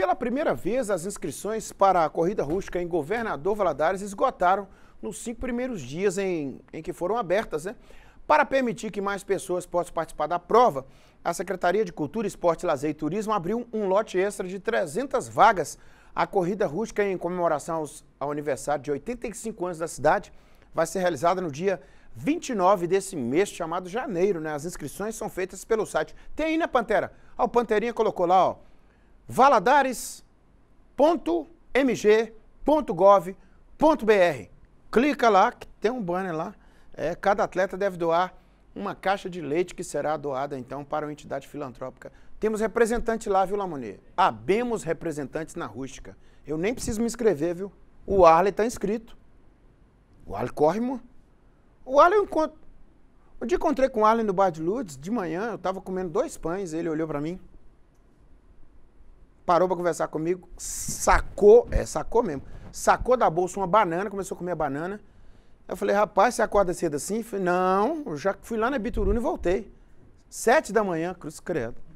Pela primeira vez, as inscrições para a corrida rústica em Governador Valadares esgotaram nos cinco primeiros dias em, em que foram abertas, né? Para permitir que mais pessoas possam participar da prova, a Secretaria de Cultura, Esporte, Lazer e Turismo abriu um lote extra de 300 vagas. A corrida rústica em comemoração aos, ao aniversário de 85 anos da cidade vai ser realizada no dia 29 desse mês, chamado janeiro. Né? As inscrições são feitas pelo site. Tem aí, né, Pantera? Ah, o Panterinha colocou lá, ó valadares.mg.gov.br. Clica lá, que tem um banner lá. É, cada atleta deve doar uma caixa de leite que será doada então para uma entidade filantrópica. Temos representante lá, viu, Lamonier? Abemos representantes na rústica. Eu nem preciso me inscrever, viu? O Arley está inscrito. O Arley corre, mano. O Arley eu encontro. Um dia encontrei com o Arley no bar de Lourdes, de manhã, eu estava comendo dois pães, ele olhou para mim parou para conversar comigo, sacou, é, sacou mesmo, sacou da bolsa uma banana, começou a comer a banana. Eu falei, rapaz, você acorda cedo assim? falei, não, eu já fui lá na Bituruna e voltei. Sete da manhã, cruz credo.